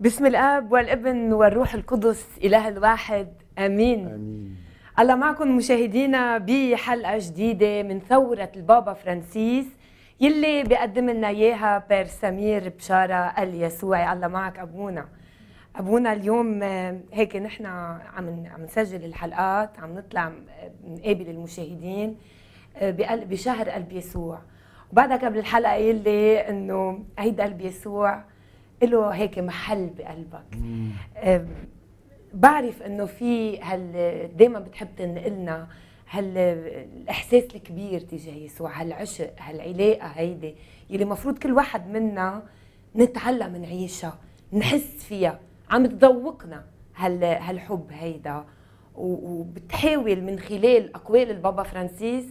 باسم الاب والابن والروح القدس اله الواحد امين امين الله معكم مشاهدينا بحلقه جديده من ثوره البابا فرانسيس يلي بيقدم لنا اياها بير سمير بشاره اليسوعي الله معك ابونا ابونا اليوم آه، هيك نحن عم عم نسجل الحلقات عم نطلع آه، نقابل المشاهدين آه، بقلب بشهر قلب يسوع وبعدها قبل الحلقه يلي انه عيد قلب يسوع له هيك محل بقلبك بعرف انه في هال دائما بتحب تنقلنا هالاحساس الكبير تجاه يسوع هالعشق هالعلاقه هيدي يلي المفروض كل واحد منا نتعلم نعيشها نحس فيها عم تذوقنا هال هالحب هيدا وبتحاول من خلال اقوال البابا فرانسيس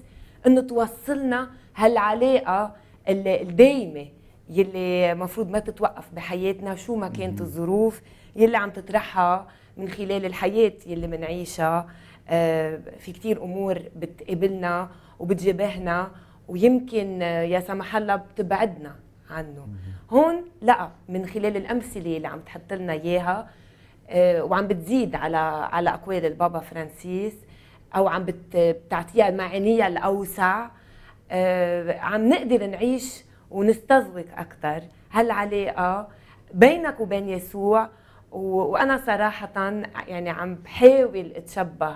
انه توصلنا هالعلاقه الدايمه يلي مفروض ما تتوقف بحياتنا شو ما كانت الظروف يلي عم تطرحها من خلال الحياة يلي منعيشها آه، في كتير أمور بتقابلنا وبتجابهنا ويمكن آه، يا سمح الله بتبعدنا عنه هون لا من خلال الأمثلة اللي عم تحط لنا إياها آه، وعم بتزيد على على أقوال البابا فرانسيس أو عم بتعطيها معانيها الأوسع عم نقدر نعيش ونستذوق اكثر هالعلاقه بينك وبين يسوع وانا صراحه يعني عم بحاول اتشبه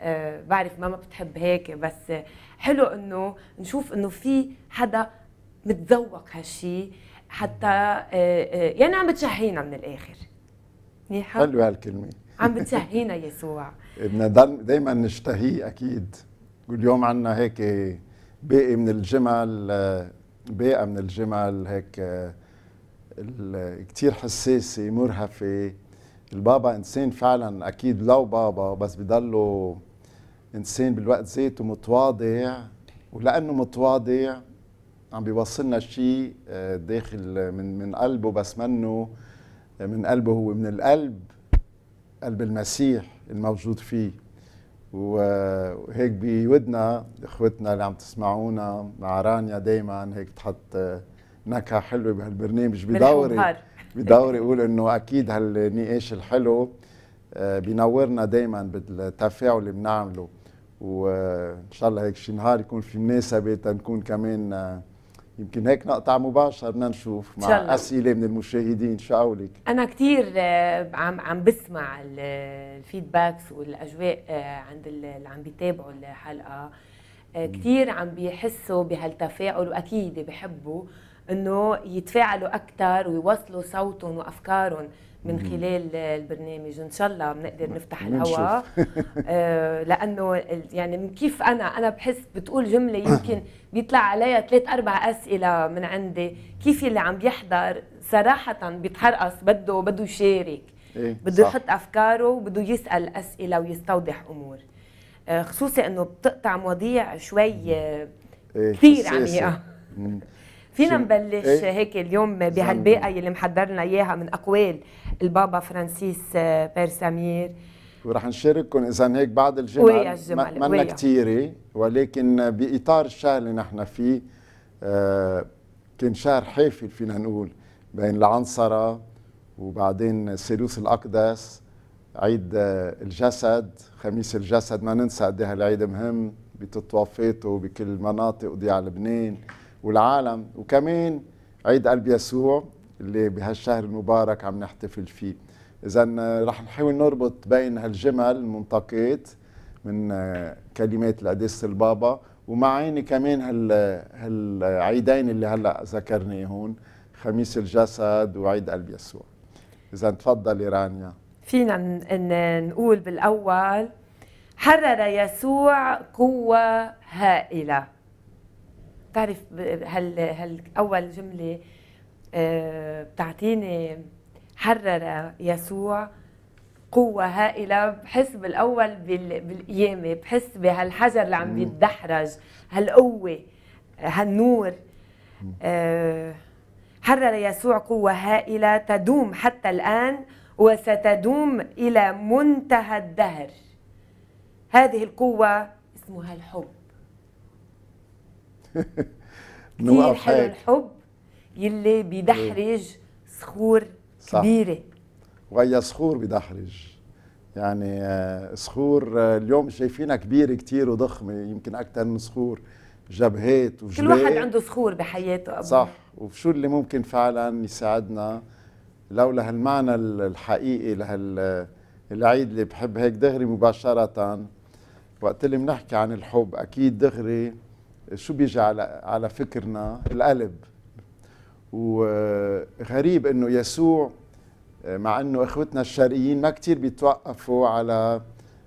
أه بعرف ما ما بتحب هيك بس حلو انه نشوف انه في حدا متذوق هالشيء حتى آه، آه، يعني عم بتشهينا من الاخر منيحه حلوه هالكلمه عم بتشهينا يسوع بدنا دائما نشتهيه اكيد واليوم عنا هيك باقي من الجمل آه، باقه من الجمعة هيك كتير حساسة مرهفة البابا إنسان فعلا أكيد لو بابا بس بضله إنسان بالوقت ذاته متواضع ولأنه متواضع عم بيوصلنا شيء آه، داخل من من قلبه بس منه من قلبه هو من القلب قلب المسيح الموجود فيه وهيك بودنا اخوتنا اللي عم تسمعونا مع رانيا دائما هيك تحط نكهه حلوه بهالبرنامج بدوري بدوري يقول انه اكيد هالنقاش الحلو آه، بينورنا دائما بالتفاعل اللي بنعمله وان شاء الله هيك شي نهار يكون في مناسبه تنكون كمان آه، يمكن هيك نقطع مباشر بدنا نشوف مع اسئله من المشاهدين شو قولك انا كثير آه، عم عم بسمع آه، الفيدباكس والاجواء آه، عند اللي عم بيتابعوا الحلقه كثير عم بيحسوا بهالتفاعل واكيد بحبوا انه يتفاعلوا اكثر ويوصلوا صوتهم وافكارهم من خلال البرنامج ان شاء الله بنقدر نفتح الهواء آه لانه يعني كيف انا انا بحس بتقول جمله يمكن بيطلع عليها ثلاث اربع اسئله من عندي كيف اللي عم بيحضر صراحه بيتحرقص بده بده يشارك إيه؟ بده يحط افكاره وبده يسال اسئله ويستوضح امور آه خصوصي انه بتقطع مواضيع شوي آه، إيه؟ كثير عميقه فينا نبلش إيه؟ هيك اليوم بهالباقه يلي محضر لنا اياها من اقوال البابا فرانسيس آه، بير سمير ورح نشارككم اذا هيك بعد الجمعه منا كثيره ولكن باطار الشهر اللي نحن فيه آه، كان شهر حافل فينا نقول بين العنصره وبعدين ثالوث الاقدس عيد آه، الجسد خميس الجسد ما ننسى قد إيه هالعيد مهم بتطوافاته بكل مناطق وضياع لبنان والعالم وكمان عيد قلب يسوع اللي بهالشهر المبارك عم نحتفل فيه اذا رح نحاول نربط بين هالجمل المنطقات من كلمات القديس البابا ومعاني كمان هال هالعيدين اللي هلا ذكرناهم خميس الجسد وعيد قلب يسوع اذا تفضلي رانيا فينا نقول بالاول حرر يسوع قوه هائله بتعرف هال هالاول جمله آه، بتعطيني حرر يسوع قوة هائلة بحس بالأول بالقيامة بحس بهالحجر اللي عم بيتدحرج هالقوة هالنور آه، حرر يسوع قوة هائلة تدوم حتى الآن وستدوم إلى منتهى الدهر هذه القوة اسمها الحب كثير حلو الحب يلي بيدحرج إيه. صخور صح. كبيرة وهي صخور بيدحرج يعني آه، صخور آه، اليوم شايفينها كبيرة كتير وضخمة يمكن أكثر من صخور جبهات وجبال كل واحد عنده صخور بحياته أبو. صح وشو اللي ممكن فعلا يساعدنا لولا هالمعنى الحقيقي لهال آه، العيد اللي بحب هيك دغري مباشرة وقت اللي بنحكي عن الحب أكيد دغري شو بيجي على على فكرنا القلب وغريب انه يسوع مع انه اخوتنا الشرقيين ما كثير بيتوقفوا على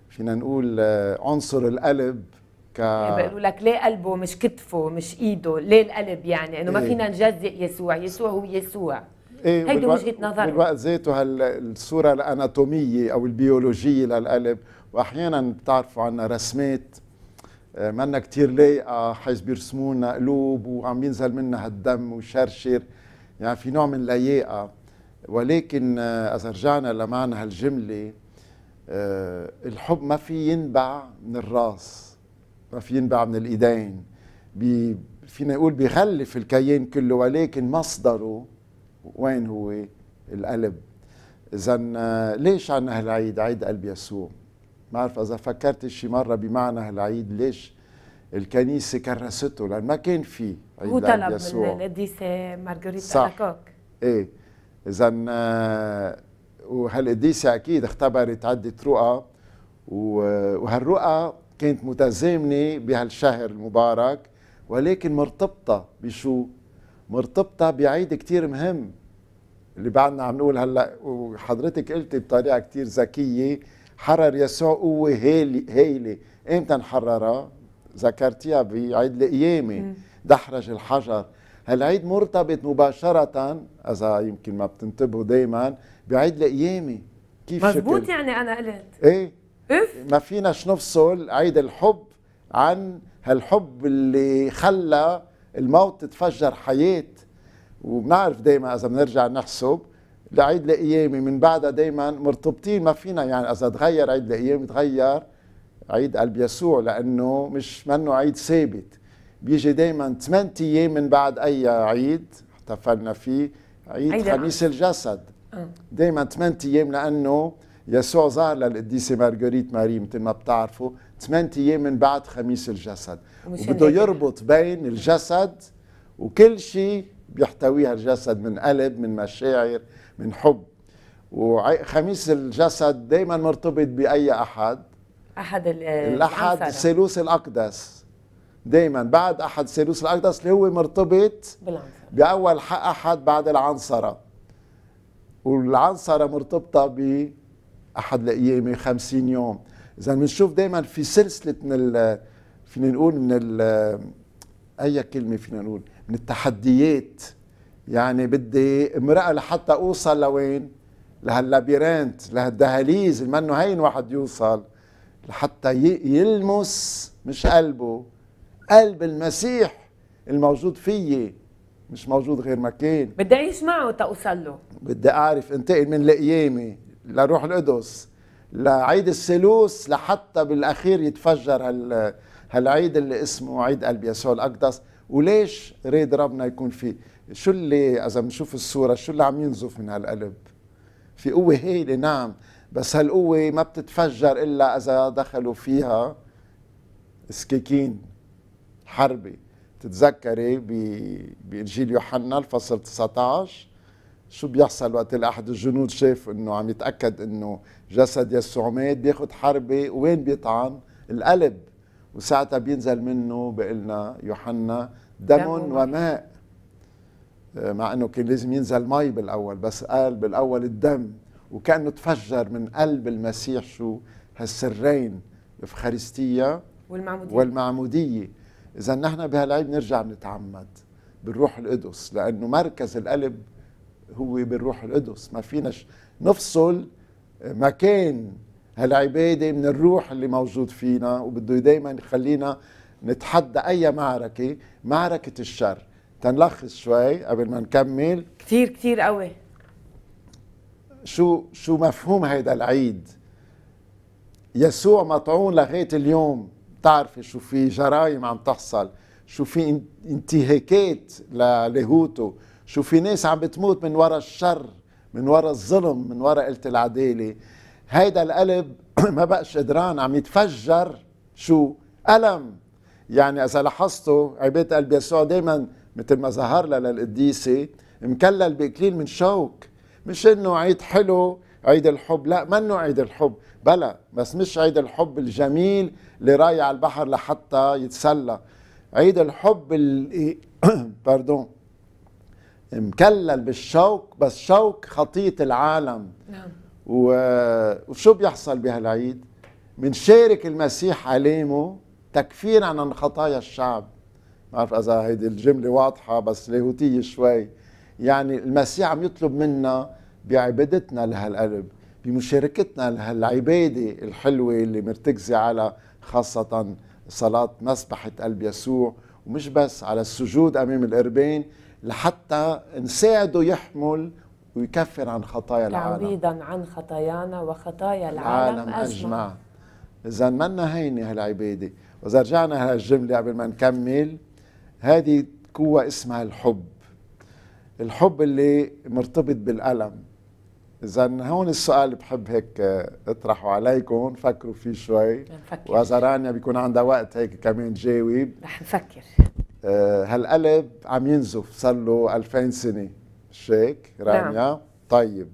فينا نقول عنصر القلب ك يعني بيقولوا لك ليه قلبه مش كتفه مش ايده ليه القلب يعني انه ما إيه. فينا نجزئ يسوع يسوع هو يسوع إيه هيدي وجهه نظر بالوقت ذاته الصوره الاناتوميه او البيولوجيه للقلب واحيانا بتعرفوا عنا رسمات آه، منا كتير لايقه حيث بيرسمونا قلوب وعم ينزل منا هالدم وشرشر يعني في نوع من اللياقه ولكن آه، اذا رجعنا لمعنى هالجمله آه، الحب ما في ينبع من الراس ما في ينبع من الايدين بي فينا نقول بيغلف الكيان كله ولكن مصدره وين هو القلب اذا ليش عنا هالعيد عيد قلب يسوع ما أعرف إذا فكرت شي مرة بمعنى هالعيد ليش الكنيسة كرسته لأن ما كان في عيد هو طلب يسوع. من القديسة مارغريتا لاكوك إيه إذا آه، وهالقديسة أكيد اختبرت عدة رؤى وهالرؤى كانت متزامنة بهالشهر المبارك ولكن مرتبطة بشو؟ مرتبطة بعيد كتير مهم اللي بعدنا عم نقول هلا وحضرتك قلتي بطريقة كتير ذكية حرر يسوع قوة هايلة امتى انحررها؟ ذكرتيها بعيد القيامة دحرج الحجر هالعيد مرتبط مباشرة إذا يمكن ما بتنتبهوا دايما بعيد القيامة كيف مزبوط شكل؟ يعني أنا قلت إيه إف؟ ما فيناش نفصل عيد الحب عن هالحب اللي خلى الموت تتفجر حياة وبنعرف دايما إذا بنرجع نحسب لعيد الايامي من بعدها دائما مرتبطين ما فينا يعني اذا تغير عيد الايام تغير عيد قلب يسوع لانه مش منه عيد ثابت بيجي دائما 8 ايام من بعد اي عيد احتفلنا فيه عيد, عيد خميس الجسد آه. دائما 8 ايام لانه يسوع ظهر للقديسه مارغريت ماري مثل ما بتعرفوا 8 ايام من بعد خميس الجسد وبده يربط بين الجسد وكل شيء بيحتويها الجسد من قلب من مشاعر من حب وخميس الجسد دائما مرتبط باي احد احد الاحد ثالوث الاقدس دائما بعد احد ثالوث الاقدس اللي هو مرتبط باول احد بعد العنصره والعنصره مرتبطه ب احد القيامه 50 يوم اذا بنشوف دائما في سلسله من ال فينا نقول من ال اي كلمه فينا نقول من التحديات يعني بدي امرأة لحتى اوصل لوين لهاللابيرنت لهالدهاليز منه هين واحد يوصل لحتى يلمس مش قلبه قلب المسيح الموجود فيي مش موجود غير مكان بدي اعيش معه تأوصل له بدي اعرف انتقل من القيامه لروح القدس لعيد الثالوث لحتى بالاخير يتفجر هال هالعيد اللي اسمه عيد قلب يسوع الاقدس وليش ريد ربنا يكون فيه شو اللي اذا بنشوف الصوره شو اللي عم ينزف من هالقلب في قوه هيله نعم بس هالقوه ما بتتفجر الا اذا دخلوا فيها سكاكين حربي تتذكري بانجيل يوحنا الفصل 19 شو بيحصل وقت احد الجنود شاف انه عم يتاكد انه جسد يسوع مات بياخذ حربه وين بيطعن؟ القلب وساعتها بينزل منه بقلنا يوحنا دم, دم وماء مع انه كان لازم ينزل مي بالاول بس قال بالاول الدم وكانه تفجر من قلب المسيح شو هالسرين الافخارستيه والمعموديه والمعموديه اذا نحن بهالعيد نرجع نتعمد بالروح القدس لانه مركز القلب هو بالروح القدس ما فيناش نفصل مكان هالعبادة من الروح اللي موجود فينا وبده دايما يخلينا نتحدى أي معركة معركة الشر تنلخص شوي قبل ما نكمل كتير كتير قوي شو شو مفهوم هيدا العيد يسوع مطعون لغايه اليوم بتعرفي شو في جرائم عم تحصل شو في انتهاكات للاهوته شو في ناس عم بتموت من وراء الشر من وراء الظلم من وراء قله العداله هيدا القلب ما بقى شدران عم يتفجر شو ألم يعني إذا لاحظتوا عبادة قلب يسوع دائما مثل ما ظهر لها للقديسة مكلل بإكليل من شوك مش إنه عيد حلو عيد الحب لا منه عيد الحب بلا بس مش عيد الحب الجميل اللي رايح على البحر لحتى يتسلى عيد الحب اللي باردون مكلل بالشوك بس شوك خطية العالم نعم وشو بيحصل بهالعيد؟ بنشارك المسيح ألامه تكفير عن خطايا الشعب بعرف اذا هيدي الجمله واضحه بس لاهوتيه شوي يعني المسيح عم يطلب منا بعبادتنا لهالقلب بمشاركتنا لهالعباده الحلوه اللي مرتكزه على خاصه صلاه مسبحه قلب يسوع ومش بس على السجود امام القربان لحتى نساعده يحمل ويكفر عن خطايا العالم تعويضا عن خطايانا وخطايا العالم, العالم اجمع اذا منا هينه هالعباده واذا رجعنا هالجمله قبل ما نكمل هذه قوة اسمها الحب الحب اللي مرتبط بالألم إذا هون السؤال بحب هيك آه، اطرحه عليكم فكروا فيه شوي وإذا رانيا بيكون عندها وقت هيك كمان جاوب رح نفكر آه، هالقلب عم ينزف صار له 2000 سنة شيك نعم. رانيا نعم. طيب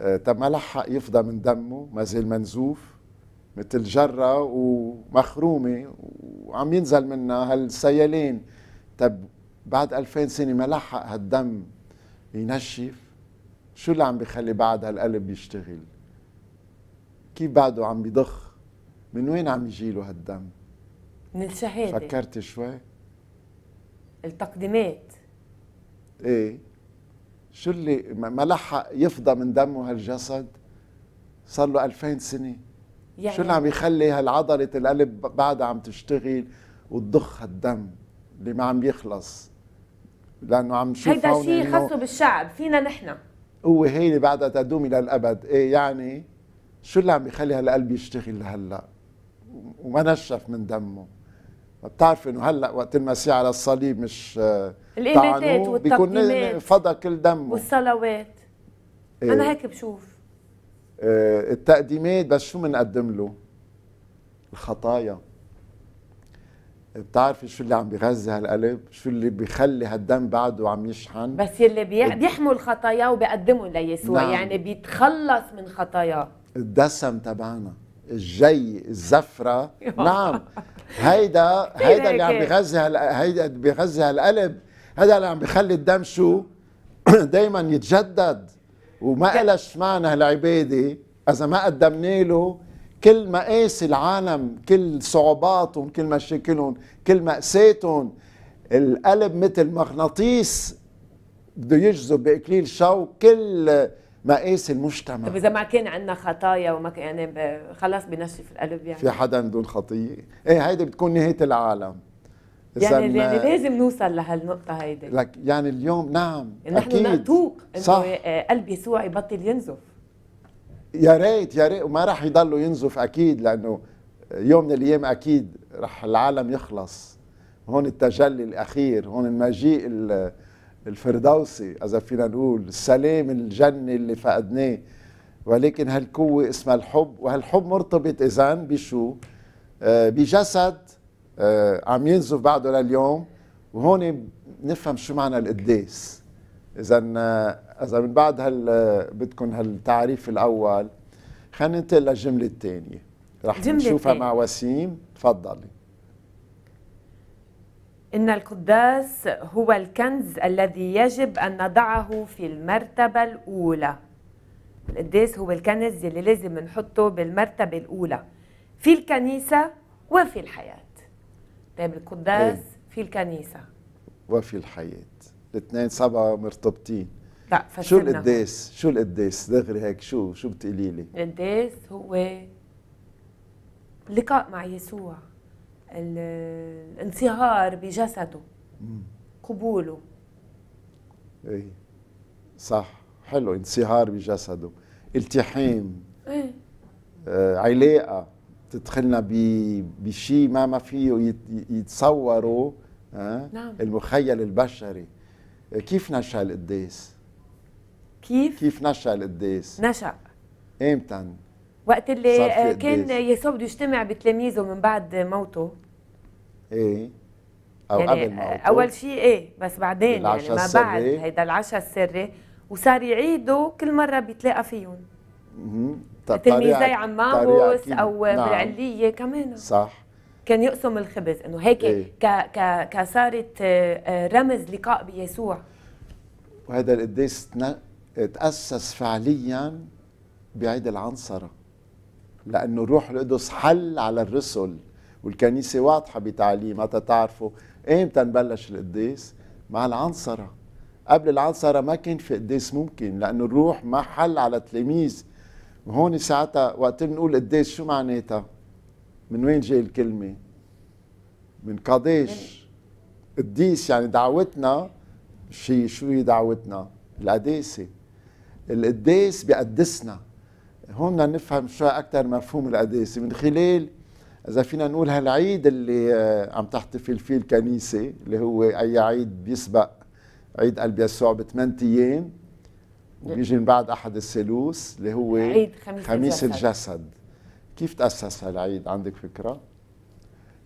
آه، طب ما لحق يفضى من دمه ما زال منزوف مثل جرة ومخرومة وعم ينزل منها هالسيالين طب بعد 2000 سنه ما لحق هالدم ينشف شو اللي عم بخلي بعد هالقلب يشتغل كيف بعده عم بيضخ من وين عم يجيله هالدم من الشهاده فكرت شوي التقديمات ايه شو اللي ما لحق يفضى من دمه هالجسد صار له 2000 سنه يعني شو اللي يعني عم يخلي هالعضله القلب بعدها عم تشتغل وتضخ هالدم اللي ما عم يخلص لانه عم نشوف هيدا شيء خاصه بالشعب فينا نحن هو هي اللي بعدها تدوم الى الابد ايه يعني شو اللي عم بيخلي هالقلب يشتغل لهلا وما نشف من دمه بتعرف انه هلا وقت المسيح على الصليب مش آه، الايميتات بيكون فضى كل دمه والصلوات إيه انا هيك بشوف إيه التقديمات بس شو بنقدم له الخطايا بتعرفي شو اللي عم بيغذي هالقلب شو اللي بيخلي هالدم بعده عم يشحن بس يلي بيحمل خطاياه وبيقدمه ليسوع نعم. يعني بيتخلص من خطاياه الدسم تبعنا الجي الزفرة نعم هيدا طيب هيدا اللي عم بيغذي هيدا بيغذي هالقلب هيدا اللي عم بيخلي الدم شو دايما يتجدد وما إلش معنى هالعبادة إذا ما قدمنا له كل مقاسي العالم كل صعوباتهم كل مشاكلهم كل مأساتهم القلب مثل مغناطيس بده يجذب بإكليل شوك كل مقاسي المجتمع طيب اذا ما كان عندنا خطايا وما كان يعني خلص بنشف القلب يعني في حدا بدون خطيه؟ ايه هيدي بتكون نهايه العالم يعني يعني لازم نوصل لهالنقطة هيدي لك يعني اليوم نعم نحن أكيد انه قلب يسوع يبطل ينزف يا ريت يا ريت وما راح يضلوا ينزف اكيد لانه يوم من الايام اكيد راح العالم يخلص هون التجلي الاخير هون المجيء الفردوسي اذا فينا نقول السلام الجني اللي فقدناه ولكن هالقوة اسمها الحب وهالحب مرتبط اذا بشو آه، بجسد آه، عم ينزف بعده لليوم وهون نفهم شو معنى القداس اذا اذا من بعد هال بدكم هالتعريف الاول خلينا ننتقل للجمله الثانيه رح نشوفها مع وسيم تفضلي إن القداس هو الكنز الذي يجب أن نضعه في المرتبة الأولى القداس هو الكنز اللي لازم نحطه بالمرتبة الأولى في الكنيسة وفي الحياة طيب القداس في الكنيسة وفي الحياة الاثنين سبعه مرتبطين لا فسرنا شو القداس شو القداس دغري هيك شو شو بتقولي لي القداس هو لقاء مع يسوع الانصهار بجسده قبوله ايه صح حلو انصهار بجسده التحام ايه آه، علاقه تدخلنا بشيء ما ما فيه يتصوروا آه نعم. المخيل البشري كيف نشا القداس؟ كيف؟ كيف نشا القداس؟ نشا امتى؟ وقت اللي آه، كان يسوع بده يجتمع بتلاميذه من بعد موته ايه او يعني قبل موته اول شيء ايه بس بعدين يعني ما بعد هيدا العشاء السري وصار يعيدوا كل مره بيتلاقى فيهم تلميذ زي عماوس او نعم. بالعليه كمان صح كان يقسم الخبز انه هيك إيه؟ ك ك كصارت آه، آه، رمز لقاء بيسوع وهذا القديس تاسس فعليا بعيد العنصره لانه الروح القدس حل على الرسل والكنيسه واضحه بتعليمها تعرفوا ايمتى بلش القديس مع العنصره قبل العنصره ما كان في قديس ممكن لانه الروح ما حل على تلاميذ وهون ساعتها وقت بنقول قديس شو معناتها من وين جاي الكلمة؟ من قديش قديس يعني دعوتنا شي شو هي دعوتنا؟ القداسة القداس بيقدسنا هون بدنا نفهم شوي أكثر مفهوم القداسة من خلال إذا فينا نقول هالعيد اللي آه، عم تحتفل فيه الكنيسة اللي هو أي عيد بيسبق عيد قلب يسوع بثمان أيام وبيجي من بعد أحد الثالوث اللي هو عيد خميس, خميس الجسد, الجسد. كيف تأسس هالعيد عندك فكرة؟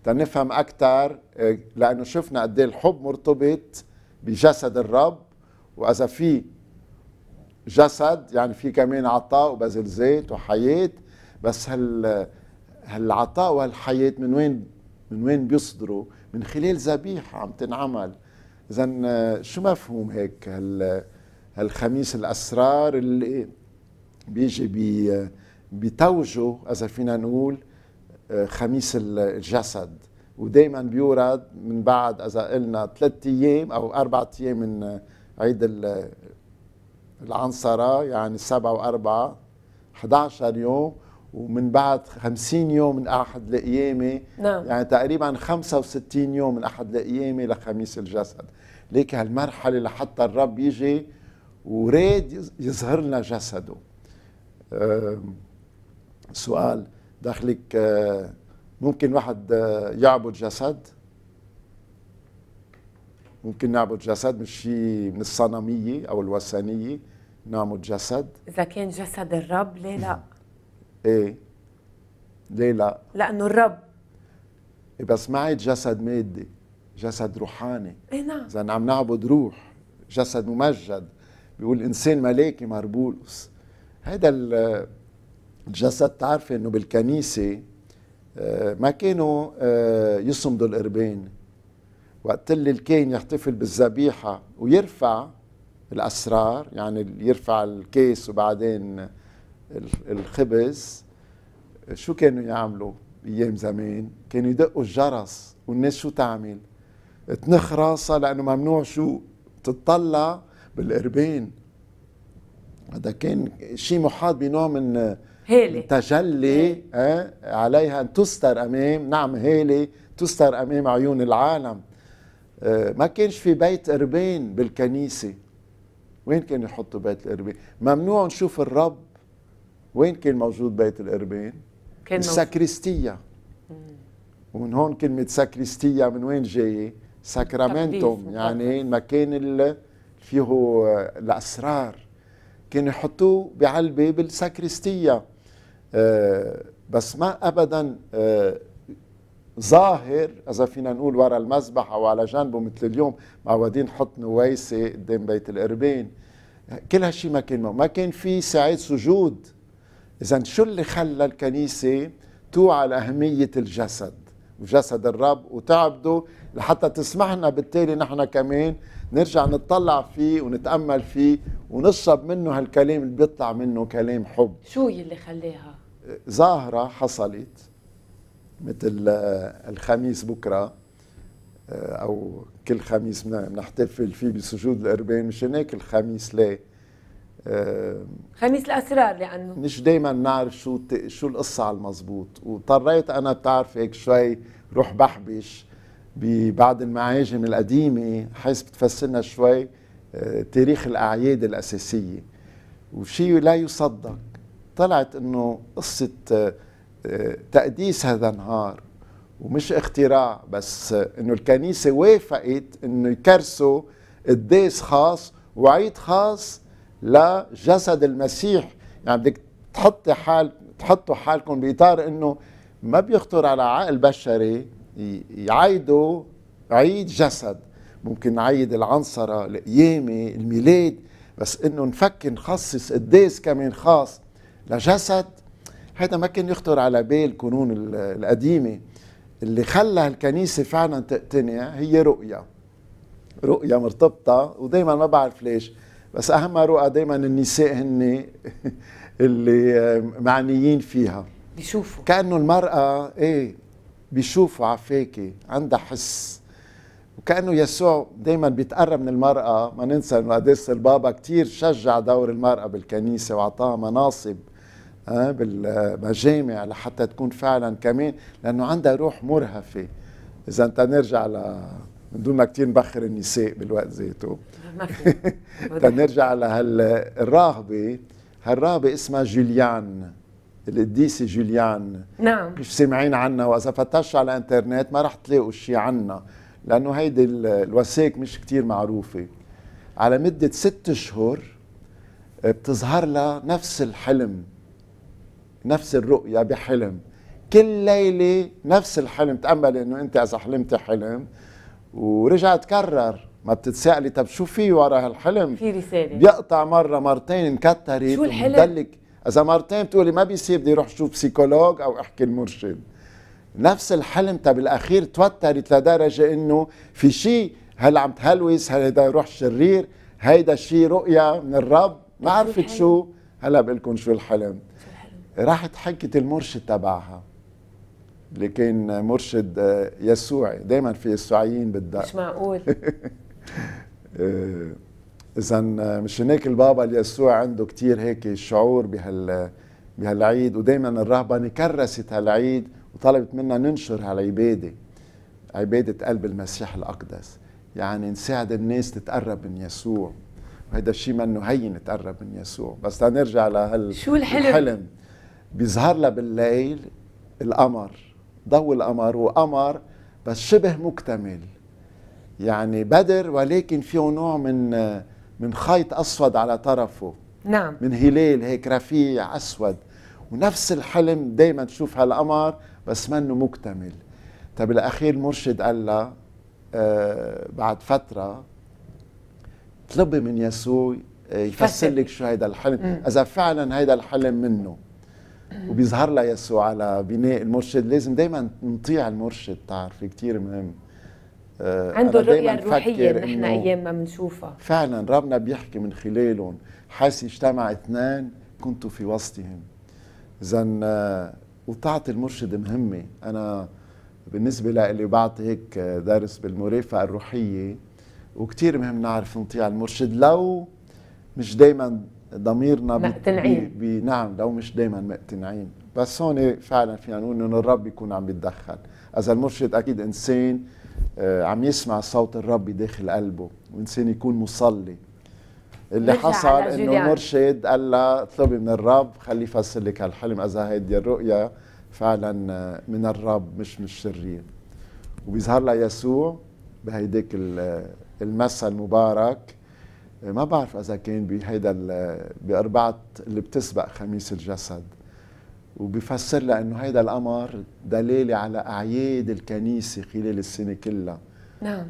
تنفهم أكثر آه، لأنه شفنا قد إيه الحب مرتبط بجسد الرب وإذا في جسد يعني في كمان عطاء وبذل زيت وحياة بس هال هالعطاء وهالحياة من وين من وين بيصدروا؟ من خلال ذبيحة عم تنعمل إذا آه، شو مفهوم هيك هال هالخميس الأسرار اللي بيجي بي آه، بتوجوا اذا فينا نقول آه، خميس الجسد ودائما بيورد من بعد اذا قلنا ثلاث ايام او اربع ايام من آه، عيد العنصره يعني سبعه واربعه 11 يوم ومن بعد 50 يوم من احد القيامه نعم. يعني تقريبا 65 يوم من احد القيامه لخميس الجسد ليك هالمرحله لحتى الرب يجي وراد يظهر لنا جسده سؤال داخلك آه، ممكن واحد آه، يعبد جسد ممكن نعبد جسد مش شيء من الصنمية أو الوثنية نعبد جسد إذا كان جسد الرب ليه لا؟ إيه ليه لا؟ لأنه الرب إيه بس ما عاد جسد مادي جسد روحاني إيه نعم إذا عم نعبد روح جسد ممجد بيقول إنسان ملاكي مربولوس هذا جسد تعرف انه بالكنيسه آه، ما كانوا آه، يصمدوا القربان وقت اللي الكين يحتفل بالذبيحه ويرفع الاسرار يعني يرفع الكيس وبعدين الخبز شو كانوا يعملوا ايام زمان كانوا يدقوا الجرس والناس شو تعمل تنخ راسها لانه ممنوع شو تتطلع بالقربان هذا كان شيء محاط بنوع من هيلي تجلي إيه. آه عليها أن تستر أمام نعم هيلي تستر أمام عيون العالم آه، ما كانش في بيت قربان بالكنيسة وين كان يحطوا بيت القربان ممنوع نشوف الرب وين كان موجود بيت القربان كان الساكريستيا ومن هون كلمة ساكريستيا من وين جاية ساكرامنتوم يعني المكان اللي فيه آه، الأسرار كانوا يحطوه بعلبة بالساكريستيا بس ما ابدا آه، ظاهر اذا فينا نقول ورا المذبح او على جنبه مثل اليوم معودين نحط نويسه قدام بيت الاربين كل هالشيء ما كان ما كان في ساعات سجود اذا شو اللي خلى الكنيسه توعى لاهميه الجسد وجسد الرب وتعبده لحتى تسمحنا بالتالي نحن كمان نرجع نتطلع فيه ونتامل فيه ونشرب منه هالكلام اللي بيطلع منه كلام حب شو يلي خلاها ظاهرة حصلت مثل آه، الخميس بكرة آه، أو كل خميس بنحتفل فيه بسجود القربان مشان هيك الخميس ليه آه، خميس الأسرار لأنه مش دايما نعرف شو شو القصة على المزبوط واضطريت أنا بتعرف هيك شوي روح بحبش ببعض المعاجم القديمة حيث بتفسرنا شوي تاريخ الأعياد الأساسية وشيء لا يصدق طلعت انه قصه آه، تقديس هذا النهار ومش اختراع بس آه، انه الكنيسه وافقت انه يكرسوا قداس خاص وعيد خاص لجسد المسيح يعني بدك تحطي حال تحطوا حالكم باطار انه ما بيخطر على عقل بشري يعيدوا عيد جسد ممكن نعيد العنصره القيامه الميلاد بس انه نفكر نخصص قداس كمان خاص لجسد هذا ما كان يخطر على بال كنون القديمة اللي خلى الكنيسة فعلا تقتنع هي رؤية رؤية مرتبطة ودايما ما بعرف ليش بس أهم رؤى دايما النساء هن اللي معنيين فيها بيشوفوا كأنه المرأة ايه بيشوفوا عفاكي عندها حس وكأنه يسوع دايما بيتقرب من المرأة ما ننسى أنه قديس البابا كتير شجع دور المرأة بالكنيسة وأعطاها مناصب بالمجامع لحتى تكون فعلا كمان لانه عندها روح مرهفه اذا انت نرجع ل من دون ما كثير نبخر النساء بالوقت ذاته تنرجع لهالراهبه هالراهبه اسمها جوليان القديسة جوليان نعم مش سامعين عنها وإذا فتشت على الإنترنت ما رح تلاقوا شيء عنها لأنه هيدي الوثائق مش كثير معروفة على مدة ست أشهر بتظهر لها نفس الحلم نفس الرؤية بحلم كل ليلة نفس الحلم تأملي أنه أنت إذا حلمتي حلم ورجع تكرر ما بتتسألي طب شو في ورا هالحلم في رسالة بيقطع مرة مرتين انكتري شو الحلم؟ إذا مرتين بتقولي ما بيصير بدي أروح شوف سيكولوج أو أحكي المرشد نفس الحلم طب الأخير توترت لدرجة أنه في شيء هل عم تهلوس هيدا روح شرير هيدا شيء رؤية من الرب ما عرفت شو هلا بقول لكم شو الحلم راحت حكت المرشد تبعها اللي كان مرشد يسوعي دائما في يسوعيين بالدق مش معقول آه، اذا مش هناك البابا اليسوع عنده كتير هيك شعور بهال بهالعيد ودائما الرهبنه كرست هالعيد وطلبت منا ننشر هالعباده عباده قلب المسيح الاقدس يعني نساعد الناس تتقرب من يسوع وهذا الشيء منه هين تقرب من يسوع بس تنرجع لهال شو الحلم, الحلم. بيظهر لها بالليل القمر ضو القمر وقمر بس شبه مكتمل يعني بدر ولكن فيه نوع من من خيط أسود على طرفه نعم من هلال هيك رفيع أسود ونفس الحلم دايما تشوف هالقمر بس منه مكتمل طب الأخير المرشد قال لها آه بعد فترة طلبي من يسوع آه، يفسر لك شو هيدا الحلم إذا فعلا هيدا الحلم منه وبيظهر لها يسوع على بناء المرشد لازم دايما نطيع المرشد تعرفي كثير مهم آه، عنده الرؤية الروحية نحن أيام ما بنشوفها فعلا ربنا بيحكي من خلالهم حيث اجتمع اثنان كنت في وسطهم إذا آه، وطاعة المرشد مهمة أنا بالنسبة لي بعطي هيك آه، درس بالمرافقة الروحية وكتير مهم نعرف نطيع المرشد لو مش دايما ضميرنا مقتنعين بي نعم لو مش دايما مقتنعين بس هون فعلا فينا نقول انه الرب يكون عم بيتدخل اذا المرشد اكيد انسان آه، عم يسمع صوت الرب داخل قلبه وانسان يكون مصلي اللي حصل انه المرشد قال لها اطلبي من الرب خليه يفسر لك هالحلم اذا هيدي الرؤيا فعلا آه، من الرب مش من الشرير وبيظهر لها يسوع بهيداك المثل آه، المبارك إيه، ما بعرف اذا كان بهيدا باربعه اللي بتسبق خميس الجسد وبفسر لها انه هيدا القمر دلاله على اعياد الكنيسه خلال السنه كلها نعم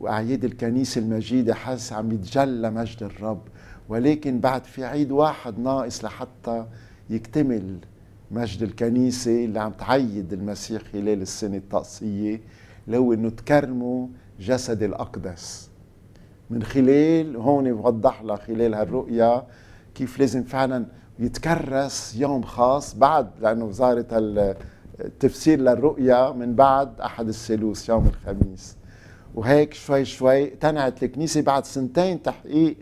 واعياد الكنيسه المجيده حس عم يتجلى مجد الرب ولكن بعد في عيد واحد ناقص لحتى يكتمل مجد الكنيسه اللي عم تعيد المسيح خلال السنه الطقسيه لو انه تكرموا جسد الاقدس من خلال هون بوضح لها خلال هالرؤية كيف لازم فعلا يتكرس يوم خاص بعد لأنه ظهرت التفسير للرؤية من بعد أحد الثالوث يوم الخميس وهيك شوي شوي اقتنعت الكنيسة بعد سنتين تحقيق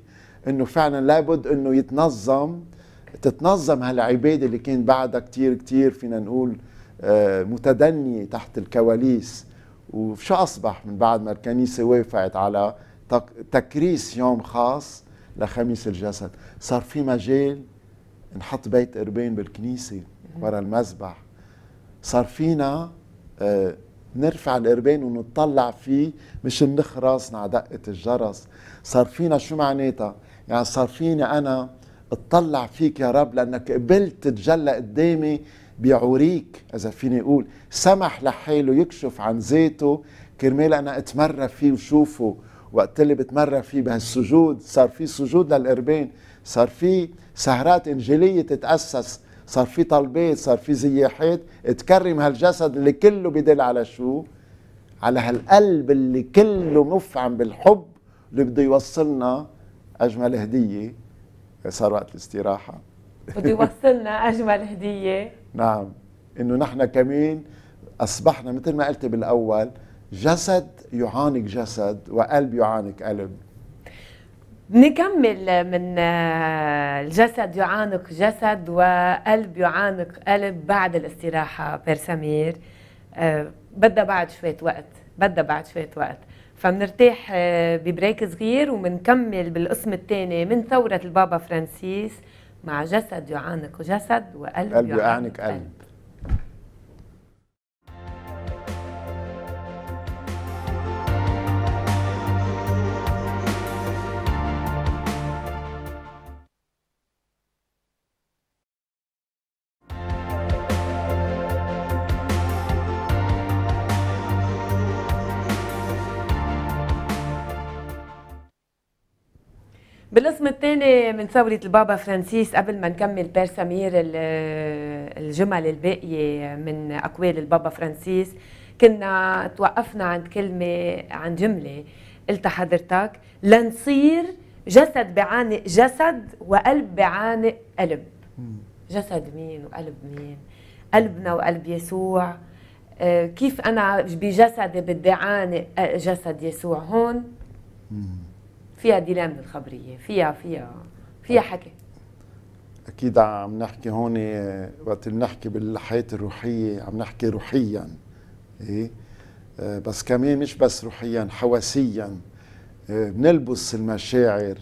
انه فعلا لابد انه يتنظم تتنظم هالعباده اللي كان بعدها كتير كتير فينا نقول آه، متدنيه تحت الكواليس وشو اصبح من بعد ما الكنيسه وافقت على تكريس يوم خاص لخميس الجسد صار في مجال نحط بيت قربين بالكنيسة ورا المذبح صار فينا آه، نرفع القربين ونطلع فيه مش نخرص على دقة الجرس صار فينا شو معناتها يعني صار فيني أنا اطلع فيك يا رب لأنك قبلت تتجلى قدامي بيعوريك إذا فيني أقول سمح لحاله يكشف عن ذاته كرمال أنا أتمرى فيه وشوفه وقت اللي بتمرن فيه بهالسجود صار في سجود للقربين صار في سهرات انجيليه تتاسس صار في طلبات صار في زياحات تكرم هالجسد اللي كله بدل على شو على هالقلب اللي كله مفعم بالحب اللي بده يوصلنا اجمل هديه صار وقت الاستراحه بده يوصلنا اجمل هديه نعم انه نحن كمان اصبحنا مثل ما قلت بالاول جسد يعانق جسد وقلب يعانق قلب نكمل من آه، الجسد يعانق جسد وقلب يعانق قلب بعد الاستراحة بير سمير آه، بدها بعد شوية وقت بدها بعد شوية وقت فمنرتاح آه، ببريك صغير ومنكمل بالقسم الثاني من ثورة البابا فرانسيس مع جسد يعانق جسد وقلب يعانق قلب, يعانق قلب. بالقسم الثاني من ثورة البابا فرانسيس قبل ما نكمل بير سمير الجمل الباقية من أقوال البابا فرانسيس كنا توقفنا عند كلمة عند جملة قلتها حضرتك لنصير جسد بعانق جسد وقلب بعانق قلب جسد مين وقلب مين قلبنا وقلب يسوع آه، كيف أنا بجسدي بدي عانق آه، جسد يسوع هون فيها ديلام من الخبريه فيها فيها فيها حكي اكيد عم نحكي هون وقت بنحكي بالحياه الروحيه عم نحكي روحيا ايه آه، بس كمان مش بس روحيا حواسيا آه، بنلبس المشاعر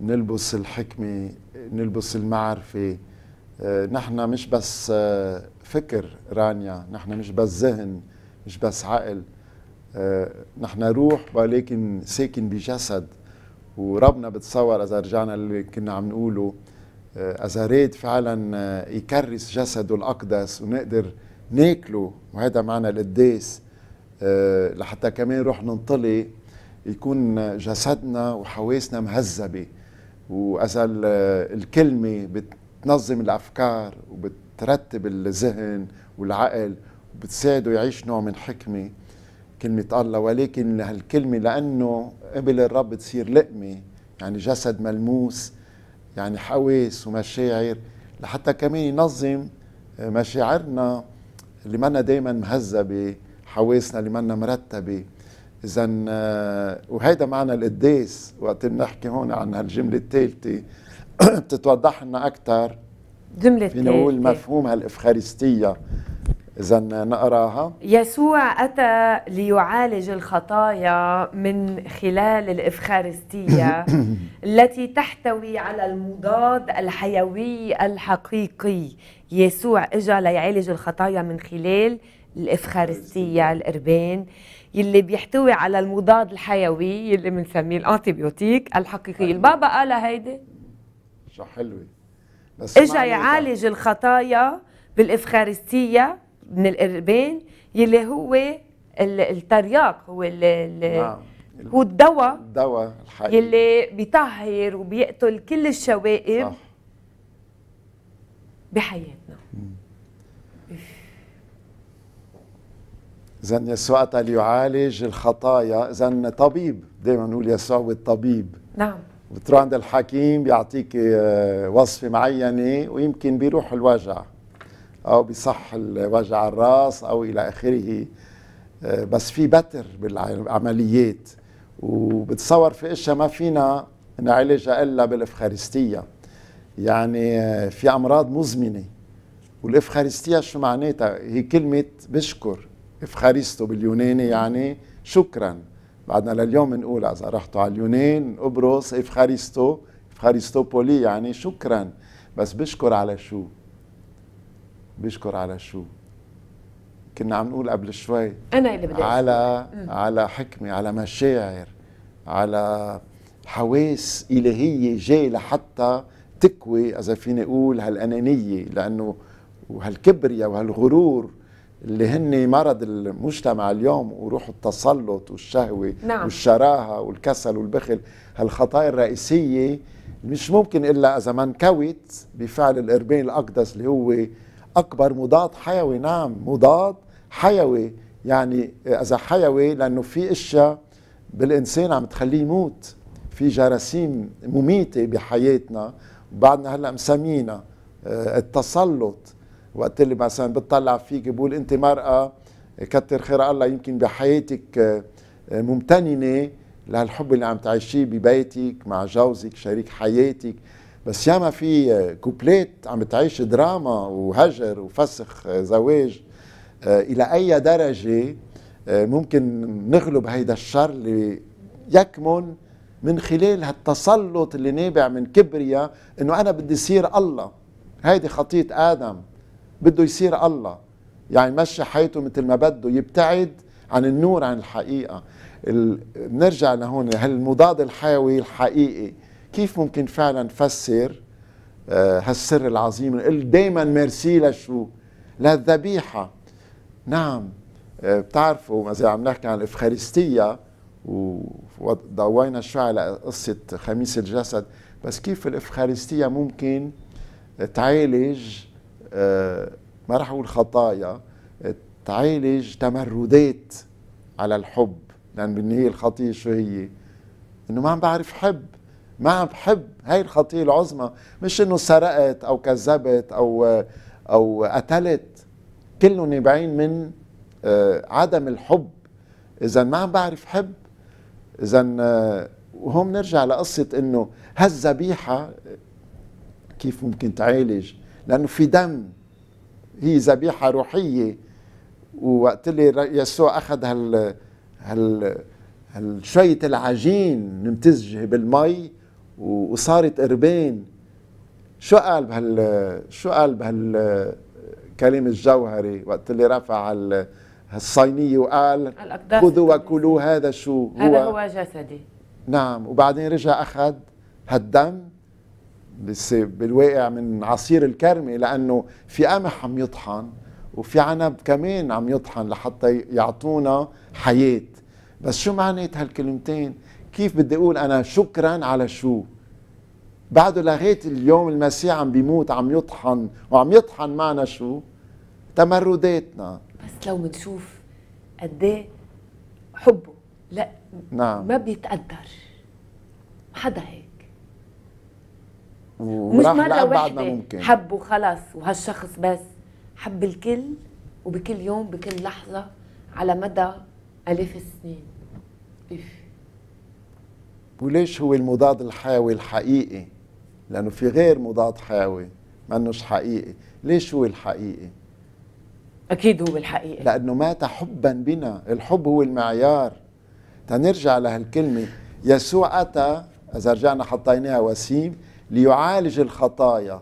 بنلبس الحكمه بنلبس المعرفه آه، نحن مش بس فكر رانيا نحن مش بس ذهن مش بس عقل نحن روح ولكن ساكن بجسد وربنا بتصور اذا رجعنا اللي كنا عم نقوله آه، اذا ريد فعلا آه، يكرس جسده الاقدس ونقدر ناكله وهذا معنى القداس آه، لحتى كمان روح ننطلي يكون جسدنا وحواسنا مهذبه واذا الكلمه بتنظم الافكار وبترتب الذهن والعقل وبتساعده يعيش نوع من حكمه كلمة الله ولكن هالكلمة لأنه قبل الرب تصير لقمة يعني جسد ملموس يعني حواس ومشاعر لحتى كمان ينظم مشاعرنا اللي منا دايما مهذبة حواسنا اللي منا مرتبة إذا آه، وهيدا معنى القداس وقت بنحكي هون عن هالجملة الثالثة بتتوضح لنا أكثر جملة فينا نقول مفهوم هالإفخارستية إذا نقراها يسوع أتى ليعالج الخطايا من خلال الإفخارستية التي تحتوي على المضاد الحيوي الحقيقي يسوع إجا ليعالج الخطايا من خلال الإفخارستية القربان يلي بيحتوي على المضاد الحيوي يلي بنسميه الأنتيبيوتيك الحقيقي البابا قال هيدي شو حلوة إجا يعالج الخطايا بالإفخارستية من القربان يلي هو الترياق هو ال نعم. هو الدواء الدواء الحقيقي يلي بيطهر وبيقتل كل الشوائب صح. بحياتنا اذا يسوع قال يعالج الخطايا اذا طبيب دائما نقول يسوع هو الطبيب نعم بتروح عند الحكيم بيعطيك آه، وصفه معينه ويمكن بيروح الوجع أو بيصح وجع الراس أو إلى آخره آه، بس في بتر بالعمليات وبتصور في اشياء ما فينا نعالجها الا بالافخارستيه يعني آه، في امراض مزمنه والافخارستيه شو معناتها هي كلمه بشكر افخارستو باليوناني يعني شكرا بعدنا لليوم بنقول اذا رحتوا على اليونان قبرص افخارستو افخارستوبولي يعني شكرا بس بشكر على شو بيشكر على شو كنا عم نقول قبل شوي انا اللي بدي على م. على حكمه على مشاعر على حواس الهيه جاي لحتى تكوي اذا فيني اقول هالانانيه لانه وهالكبرياء وهالغرور اللي هن مرض المجتمع اليوم وروح التسلط والشهوه نعم. والشراهه والكسل والبخل هالخطايا الرئيسيه مش ممكن الا اذا ما انكوت بفعل القربين الاقدس اللي هو اكبر مضاد حيوي نعم مضاد حيوي يعني اذا حيوي لانه في اشياء بالانسان عم تخليه يموت في جراثيم مميته بحياتنا وبعدنا هلا مسمينا آه، التسلط وقت اللي مثلا بتطلع فيك بقول انت مرأة كتر خير الله يمكن بحياتك آه، آه، ممتننة لهالحب اللي عم تعيشيه ببيتك مع جوزك شريك حياتك بس ياما في آه، كوبليت عم تعيش دراما وهجر وفسخ آه، زواج آه، الى اي درجه ممكن نغلب هيدا الشر اللي يكمن من خلال هالتسلط اللي نابع من كبريا انه انا بدي يصير الله هيدي خطيه ادم بده يصير الله يعني مشي حياته مثل ما بده يبتعد عن النور عن الحقيقه بنرجع لهون هالمضاد الحيوي الحقيقي كيف ممكن فعلا نفسر آه، هالسر العظيم نقول دايما ميرسي لشو للذبيحة نعم آه، بتعرفوا إذا عم نحكي عن الإفخارستية وضوينا شوي على قصة خميس الجسد بس كيف الإفخارستية ممكن تعالج آه، ما راح أقول خطايا تعالج تمردات على الحب لأن بالنهاية الخطية شو هي إنه ما عم بعرف حب ما عم بحب هاي الخطيه العظمى مش انه سرقت او كذبت او او قتلت كلهم نابعين من آه، عدم الحب اذا ما عم بعرف حب اذا آه، وهون نرجع لقصه انه هالذبيحه كيف ممكن تعالج لانه في دم هي ذبيحه روحيه ووقت اللي يسوع اخذ هال هال هالشوية العجين نمتزجه بالمي وصارت قربين شو قال بهال شو قال بهال كلام الجوهري وقت اللي رفع الصينيه وقال خذوا وكلوا هذا شو هو هذا هو جسدي نعم وبعدين رجع اخذ هالدم بس بالواقع من عصير الكرمه لانه في قمح عم يطحن وفي عنب كمان عم يطحن لحتى يعطونا حياه بس شو معنات هالكلمتين كيف بدي اقول انا شكرا على شو بعده لغايه اليوم المسيح عم بيموت عم يطحن وعم يطحن معنا شو تمرداتنا بس لو بنشوف قد إيه حبه لا نعم. ما بيتقدر حدا هيك ومش مرة واحدة حبه خلاص وهالشخص بس حب الكل وبكل يوم بكل لحظة على مدى آلاف السنين إيه. وليش هو المضاد الحيوي الحقيقي لأنه في غير مضاد حيوي منوش حقيقي ليش هو الحقيقي أكيد هو الحقيقي لأنه مات حبا بنا الحب هو المعيار تنرجع لهالكلمة يسوع أتى إذا رجعنا حطيناها وسيم ليعالج الخطايا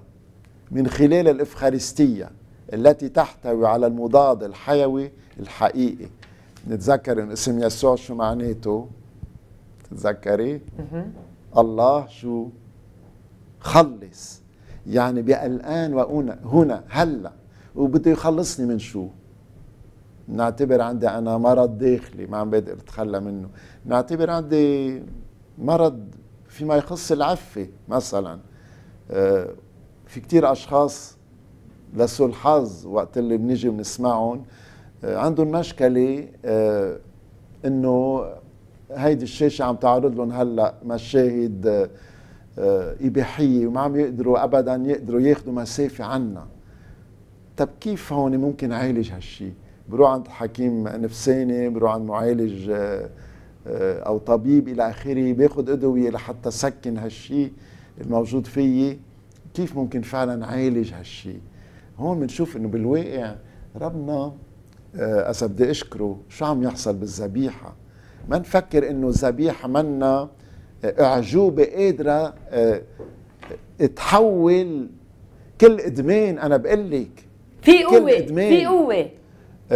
من خلال الإفخارستية التي تحتوي على المضاد الحيوي الحقيقي نتذكر ان اسم يسوع شو معناته تتذكري الله شو خلص يعني بقى الآن وهنا هنا هلا وبده يخلصني من شو نعتبر عندي أنا مرض داخلي ما عم بقدر أتخلى منه نعتبر عندي مرض فيما يخص العفة مثلا آه، في كتير أشخاص لسوء الحظ وقت اللي بنيجي بنسمعهم آه، عندهم مشكلة آه، انه هيدي الشاشه عم تعرض لهم هلا مشاهد آه، آه، اباحيه وما عم يقدروا ابدا يقدروا ياخذوا مسافه عنا طب كيف هون ممكن اعالج هالشيء بروح عند حكيم نفساني بروح عند معالج آه، او طبيب الى اخره باخذ ادويه لحتى سكن هالشيء الموجود فيي كيف ممكن فعلا عالج هالشيء هون بنشوف انه بالواقع ربنا اذا بدي أشكره شو عم يحصل بالذبيحة ما نفكر انه ذبيحه منا آه، اعجوبه قادره آه، تحول كل ادمان انا بقول لك في آه، قوه في قوه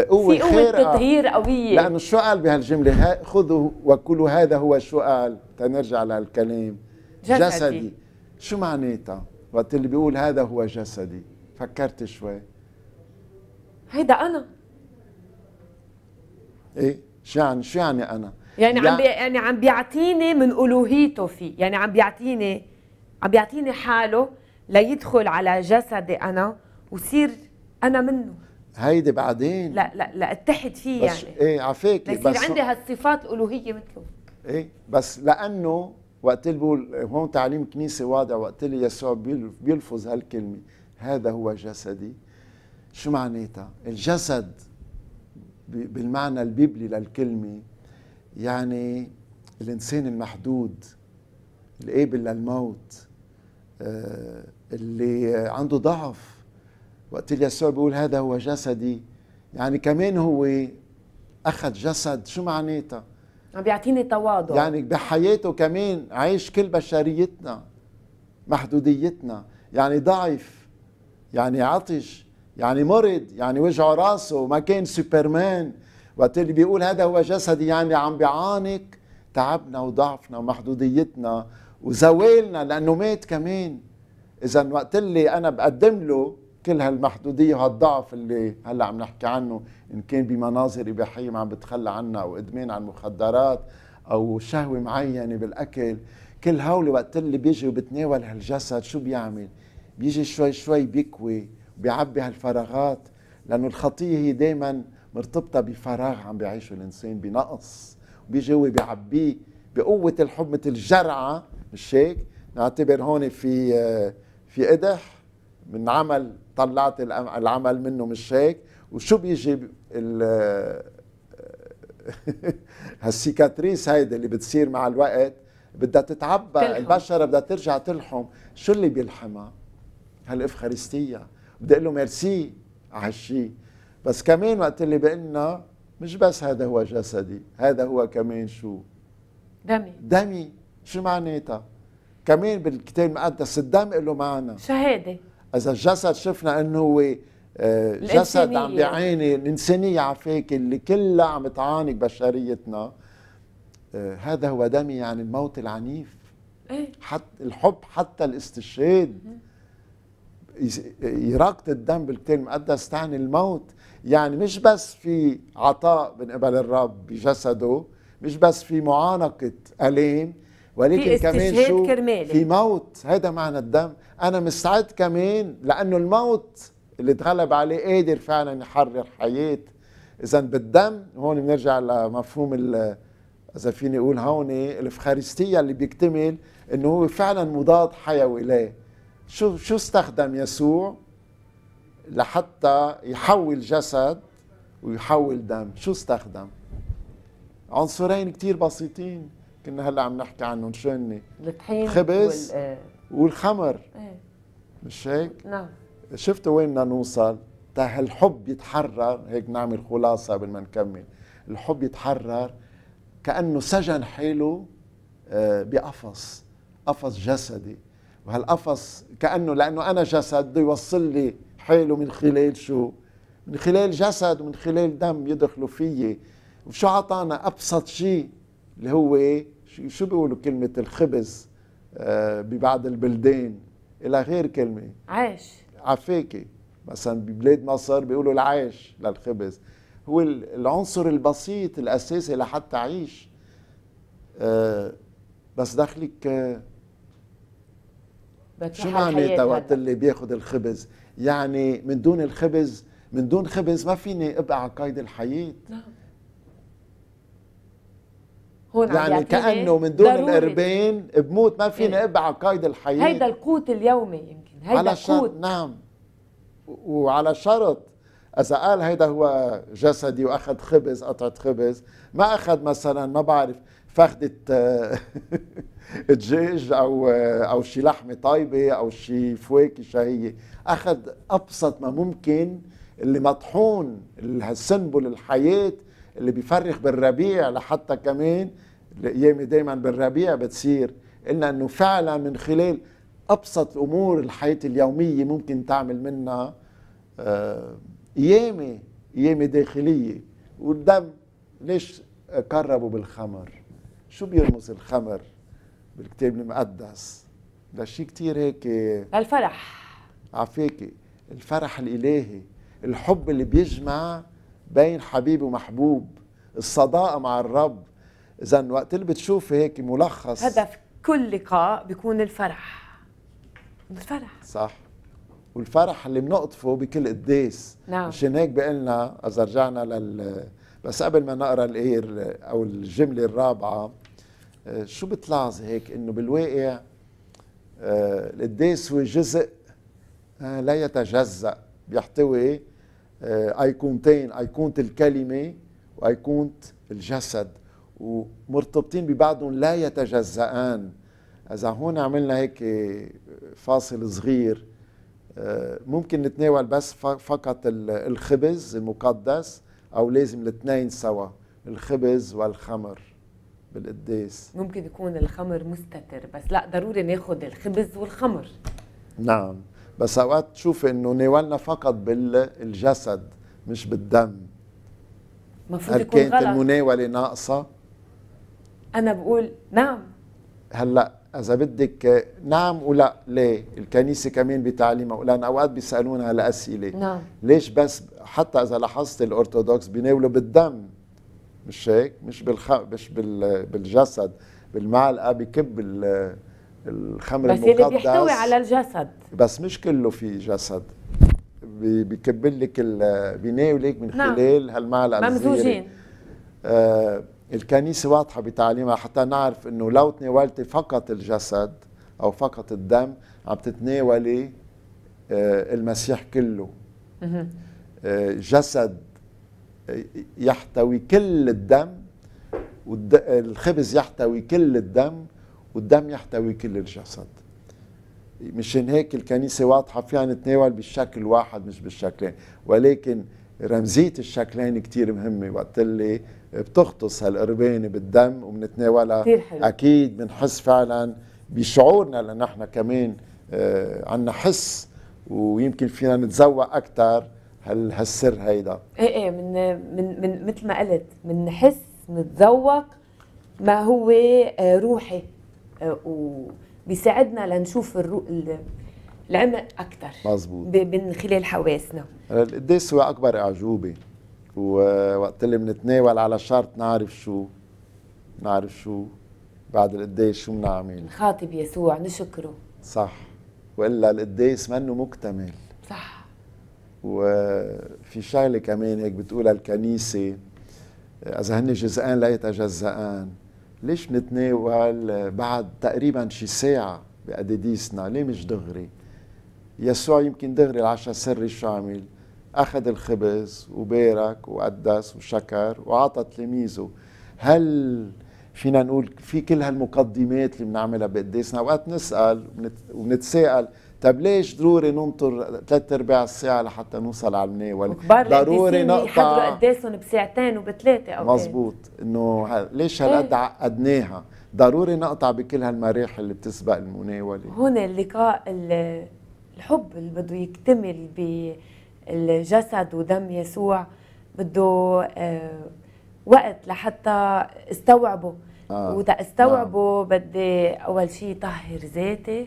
قوة في قوة تطهير قوية لأنه شو قال بهالجملة خذوا وكلوا هذا هو شو قال تنرجع لهالكلام جسدي. جسدي شو معناتها وقت اللي بيقول هذا هو جسدي فكرت شوي هيدا أنا ايه شو يعني شو يعني أنا يعني لا. عم يعني عم بيعطيني من الوهيته فيه يعني عم بيعطيني عم بيعطيني حاله ليدخل على جسدي انا وصير انا منه هيدي بعدين لا لا لا اتحد فيه بس يعني ايه عفاك بس عندي هالصفات الوهيه مثله ايه بس لانه وقت اللي بقول هون تعليم كنيسه واضح وقت اللي يسوع بيلفظ هالكلمه هذا هو جسدي شو معناتها؟ الجسد بالمعنى البيبلي للكلمه يعني الإنسان المحدود القابل للموت آه، اللي عنده ضعف وقت اللي يسوع بيقول هذا هو جسدي يعني كمان هو أخذ جسد شو معناتها؟ عم بيعطيني تواضع يعني بحياته كمان عايش كل بشريتنا محدوديتنا يعني ضعيف يعني عطش يعني مرض يعني وجعه راسه ما كان سوبرمان وقت اللي بيقول هذا هو جسدي يعني عم بيعانق تعبنا وضعفنا ومحدوديتنا وزوالنا لانه مات كمان اذا وقت اللي انا بقدم له كل هالمحدودية وهالضعف اللي هلا عم نحكي عنه إن كان بمناظر إباحية ما عم بتخلى عنها أو إدمان على المخدرات أو شهوة معينة بالأكل كل هول وقت اللي بيجي وبتناول هالجسد شو بيعمل؟ بيجي شوي شوي بيكوي بيعبي هالفراغات لأنه الخطية هي دايما مرتبطه بفراغ عم بيعيشه الانسان بنقص بيجي هو بيعبيه بقوه الحب مثل الجرعه مش هيك نعتبر هون في آه، في قدح من عمل طلعت العمل منه مش هيك وشو بيجي آه، هالسيكاتريس هيدي اللي بتصير مع الوقت بدها تتعبى تلحم. البشره بدها ترجع تلحم شو اللي بيلحمها هالافخارستيه بدي اقول له ميرسي على هالشيء بس كمان وقت اللي بقلنا مش بس هذا هو جسدي هذا هو كمان شو دمي دمي شو معناتها كمان بالكتاب المقدس الدم له معنى شهاده اذا الجسد شفنا انه هو آه، جسد عم بيعاني الانسانيه عفاك اللي كلها عم تعاني بشريتنا آه، هذا هو دمي يعني الموت العنيف إيه؟ حتى الحب حتى الاستشهاد إراقة الدم بالكتاب المقدس تعني الموت يعني مش بس في عطاء من قبل الرب بجسده مش بس في معانقة ألام ولكن كمان شو كرمالي. في موت هذا معنى الدم أنا مستعد كمان لأنه الموت اللي تغلب عليه قادر فعلا يحرر حياة إذا بالدم هون بنرجع لمفهوم إذا فيني أقول هون الإفخارستية اللي بيكتمل إنه هو فعلا مضاد حيوي له شو شو استخدم يسوع لحتى يحول جسد ويحول دم شو استخدم عنصرين كتير بسيطين كنا هلا عم نحكي عنهم شو هن الطحين خبز وال... آه. والخمر ايه مش هيك نعم شفتوا وين بدنا نوصل تا الحب يتحرر هيك نعمل خلاصه قبل ما نكمل الحب يتحرر كانه سجن حيله آه، بقفص قفص جسدي وهالقفص كانه لانه انا جسد بده يوصل لي حاله من خلال شو؟ من خلال جسد ومن خلال دم يدخلوا فيي وشو عطانا ابسط شيء اللي هو إيه؟ شو بيقولوا كلمه الخبز آه، ببعض البلدان الى غير كلمه عيش عفاكي مثلا ببلاد مصر بيقولوا العيش للخبز هو العنصر البسيط الاساسي لحتى اعيش آه، بس دخلك آه، شو معناتها وقت اللي بياخذ الخبز يعني من دون الخبز من دون خبز ما فيني ابقى على قيد الحياه نعم. هون يعني كانه من دون الأربين القربين بموت ما فيني إيه. ابقى على قيد الحياه هيدا القوت اليومي يمكن هيدا القوت نعم وعلى شرط اذا قال هيدا هو جسدي واخذ خبز قطعه خبز ما اخذ مثلا ما بعرف فخده دجاج او او شي لحمه طيبه او شي فواكه شهيه اخذ ابسط ما ممكن اللي مطحون السنبل الحياه اللي بيفرخ بالربيع لحتى كمان الايام دائما بالربيع بتصير قلنا انه فعلا من خلال ابسط امور الحياه اليوميه ممكن تعمل منها قيامه آه، قيامه داخليه والدم ليش قربوا بالخمر شو بيرمز الخمر بالكتاب المقدس لشي كتير هيك الفرح عفيكي الفرح الإلهي الحب اللي بيجمع بين حبيب ومحبوب الصداقة مع الرب إذا وقت اللي بتشوفي هيك ملخص هدف كل لقاء بيكون الفرح الفرح صح والفرح اللي بنقطفه بكل قداس نعم مشان هيك بقلنا اذا رجعنا لل بس قبل ما نقرا الايه او الجمله الرابعه آه، شو بتلاحظ هيك انه بالواقع آه، القداس هو جزء آه، لا يتجزا بيحتوي ايقونتين ايقونه الكلمه وايقونه الجسد ومرتبطين ببعضهم لا يتجزأان إذا هون عملنا هيك فاصل صغير ممكن نتناول بس فقط الخبز المقدس أو لازم الاثنين سوا الخبز والخمر بالقداس ممكن يكون الخمر مستتر بس لا ضروري ناخد الخبز والخمر نعم بس اوقات تشوف انه ناولنا فقط بالجسد مش بالدم المفروض يكون كانت غلط. المناوله ناقصه انا بقول نعم هلا اذا بدك نعم ولا ليه الكنيسه كمان بتعليمها لان اوقات بيسالونا هالاسئله نعم ليش بس حتى اذا لاحظت الارثوذكس بيناولوا بالدم مش هيك مش بالخ... مش بال... بالجسد بالمعلقه بكب ال... الخمر بس المقدس بس اللي بيحتوي على الجسد بس مش كله في جسد بكب لك ال... بناولك من نعم. خلال نعم. هالمعلقه ممزوجين آه الكنيسه واضحه بتعليمها حتى نعرف انه لو تناولتي فقط الجسد او فقط الدم عم تتناولي آه المسيح كله آه جسد يحتوي كل الدم والخبز يحتوي كل الدم والدم يحتوي كل الجسد مشان هيك الكنيسة واضحة فيها نتناول بالشكل واحد مش بالشكلين ولكن رمزية الشكلين كتير مهمة وقت اللي بتغطس هالقربانة بالدم وبنتناولها أكيد بنحس فعلا بشعورنا لأن احنا كمان آه، عنا حس ويمكن فينا نتذوق أكثر هال هالسر هيدا ايه ايه من من من مثل ما قلت بنحس نتذوق ما هو آه، روحي آه، وبيساعدنا لنشوف الرو... العمق اكثر مزبوط من خلال حواسنا القداس هو اكبر اعجوبه ووقت اللي بنتناول على شرط نعرف شو نعرف شو بعد القداس شو بنعمل نخاطب يسوع نشكره صح والا القداس منه مكتمل وفي شغله كمان هيك بتقولها الكنيسه اذا هن جزئان لا يتجزئان ليش نتناول بعد تقريبا شي ساعه بقديسنا ليه مش دغري يسوع يمكن دغري العشاء سري الشامل اخذ الخبز وبارك وقدس وشكر وعطى تلاميذه هل فينا نقول في كل هالمقدمات اللي بنعملها بقديسنا اوقات نسال وبنتساءل طب ليش ضروري ننطر ثلاث ارباع الساعه لحتى نوصل على المناول ضروري نقطع يحضروا قداسهم بساعتين وبثلاثه او مزبوط انه ليش هالقد ايه؟ عقدناها ضروري نقطع بكل هالمراحل اللي بتسبق المناوله هون اللقاء الحب اللي بده يكتمل بالجسد ودم يسوع بده اه وقت لحتى استوعبه آه. استوعبه آه. نعم. بدي اول شيء طهر ذاتي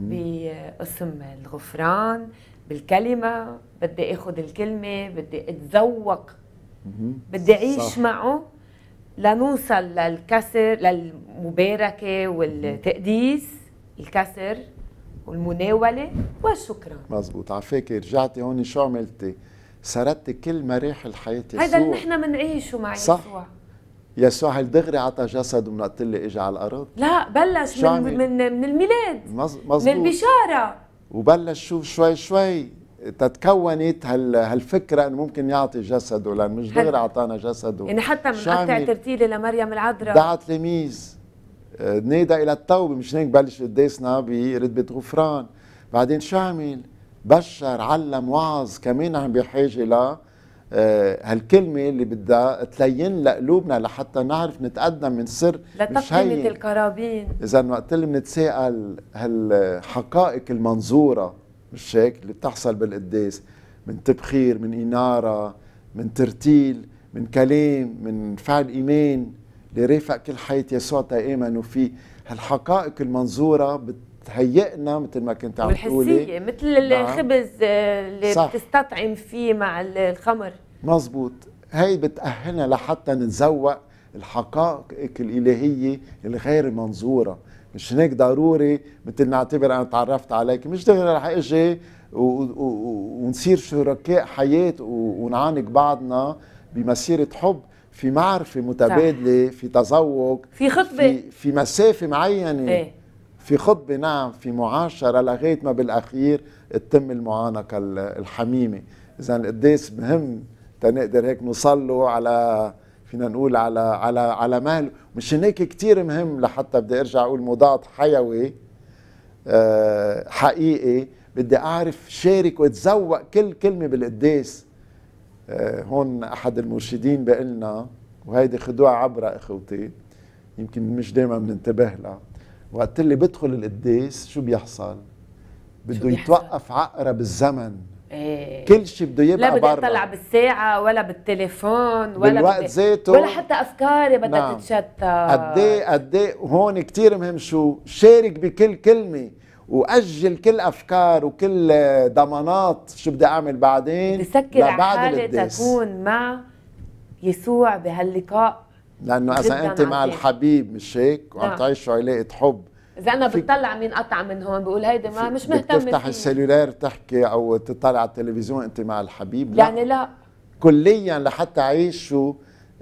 بقسم الغفران بالكلمه بدي اخذ الكلمه بدي اتذوق بدي اعيش صح. معه لنوصل للكسر للمباركه والتقديس الكسر والمناوله والشكران مزبوط فكره رجعتي هون شو عملتي سردتي كل مراحل حياتي هذا اللي نحن بنعيشه مع صح. يسوع يسوع الدغري عطى جسد من وقت اللي اجى على الارض لا بلش من من من الميلاد مزبوط. من البشاره وبلش شوف شوي شوي تتكونت هال هالفكره انه ممكن يعطي جسده لان مش دغري اعطانا جسده يعني حتى من قطع ترتيله لمريم العذراء دعا تلاميذ نادى الى التوبه مش هيك بلش قداسنا برتبه غفران بعدين شو عمل؟ بشر علم وعظ كمان عم بحاجه ل آه، هالكلمه اللي بدها تلين لقلوبنا لحتى نعرف نتقدم من سر لتقنية الكرابين اذا وقت اللي بنتساءل هالحقائق المنظوره مش هيك اللي بتحصل بالقداس من تبخير من اناره من ترتيل من كلام من فعل ايمان اللي رافق كل حياه يسوع تامنوا فيه هالحقائق المنظوره بت تهيئنا مثل ما كنت عم تقولي والحسيه مثل نعم. الخبز آه، اللي صح. بتستطعم فيه مع الخمر مزبوط هي بتأهلنا لحتى نتذوق الحقائق الإلهية الغير منظورة مش هيك ضروري مثل نعتبر أنا تعرفت عليك مش ضروري رح إجي ونصير شركاء حياة ونعانق بعضنا بمسيرة حب في معرفة متبادلة صح. في تذوق في خطبة في, في مسافة معينة ايه. في خطبة نعم في معاشرة لغاية ما بالأخير تتم المعانقة الحميمة إذا القداس مهم تنقدر هيك نصلوا على فينا نقول على على على مهل مشان هيك كثير مهم لحتى بدي ارجع اقول مضاد حيوي آه، حقيقي بدي اعرف شارك واتذوق كل كلمه بالقداس آه، هون احد المرشدين بقلنا وهيدي خدوها عبره اخوتي يمكن مش دائما بننتبه لها وقت اللي بدخل القديس شو بيحصل؟ بده يتوقف عقرب الزمن ايه كل شيء بده يبقى برا لا بدي اطلع بالساعة ولا بالتليفون ولا بالوقت ذاته ولا حتى افكاري بدها نعم. تتشتت قد ايه قد ايه هون كثير مهم شو شارك بكل كلمة واجل كل افكار وكل ضمانات شو بدي اعمل بعدين بدي سكر على حالي تكون مع يسوع بهاللقاء لانه اذا انت مع الحبيب مش هيك وعم نعم. تعيشوا علاقه حب اذا انا بتطلع مين قطع من هون بقول هيدي ما مش مهتم تفتح السلولار تحكي او تطلع على التلفزيون انت مع الحبيب لا يعني لا كليا لحتى اعيشوا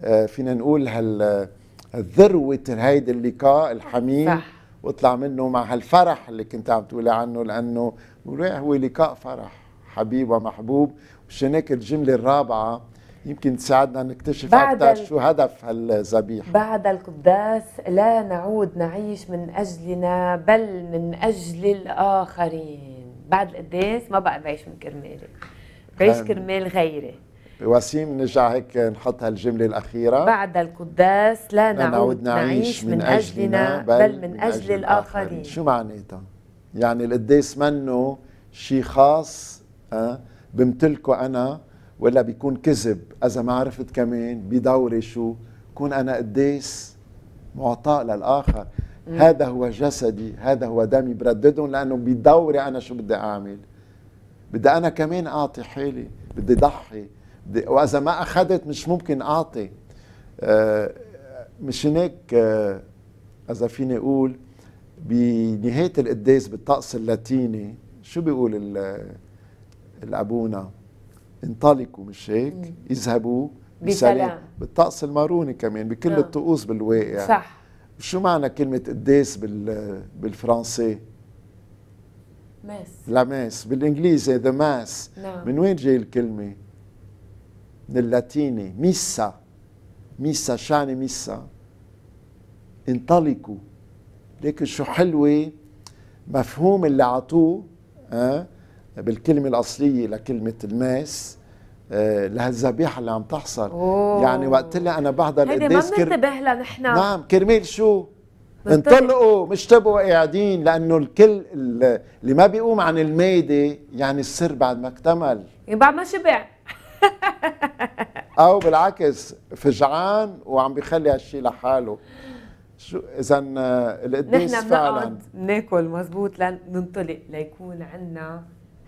آه، فينا نقول هال ذروه هيدي اللقاء الحميم صح. واطلع منه مع هالفرح اللي كنت عم تقولي عنه لانه هو لقاء فرح حبيب ومحبوب مش هيك الجمله الرابعه يمكن تساعدنا نكتشف بعد أكثر شو هدف هالذبيحة بعد القداس لا نعود نعيش من أجلنا بل من أجل الآخرين بعد القداس ما بقى بعيش من كرمالي بعيش كرمال غيري وسيم نرجع هيك نحط هالجملة الأخيرة بعد القداس لا نعود, نعود نعيش من, من أجلنا بل من أجل الآخرين الآخرين شو معناتها؟ يعني القداس منه شيء خاص أه بمتلكه أنا ولا بيكون كذب اذا ما عرفت كمان بدوري شو كون انا قديس معطاء للاخر مم. هذا هو جسدي هذا هو دمي برددهم لانه بدوري انا شو بدي اعمل بدي انا كمان اعطي حالي بدي ضحي بدي واذا ما اخذت مش ممكن اعطي آه، مش هيك آه، اذا فيني اقول بنهايه القداس بالطقس اللاتيني شو بيقول الابونا انطلقوا مش هيك اذهبوا بسلام بالطقس الماروني كمان بكل آه. الطقوس بالواقع صح شو معنى كلمة قداس بال بالفرنسي؟ ماس لا ماس بالانجليزي ذا ماس نعم. من وين جاي الكلمة؟ من اللاتيني ميسا ميسا شعني ميسا انطلقوا لكن شو حلوة مفهوم اللي عطوه أه؟ بالكلمة الأصلية لكلمة الماس آه، لهالذبيحه اللي عم تحصل أوه. يعني وقت اللي انا بحضر القداس ما بننتبه كر... لها نحن نعم كرمال شو انطلقوا مش تبقوا قاعدين لانه الكل اللي ما بيقوم عن الميده يعني السر بعد ما اكتمل يعني بعد ما شبع او بالعكس فجعان وعم بيخلي هالشيء لحاله شو اذا آه، القديس فعلا نحن بنقعد ناكل مزبوط لننطلق ليكون عندنا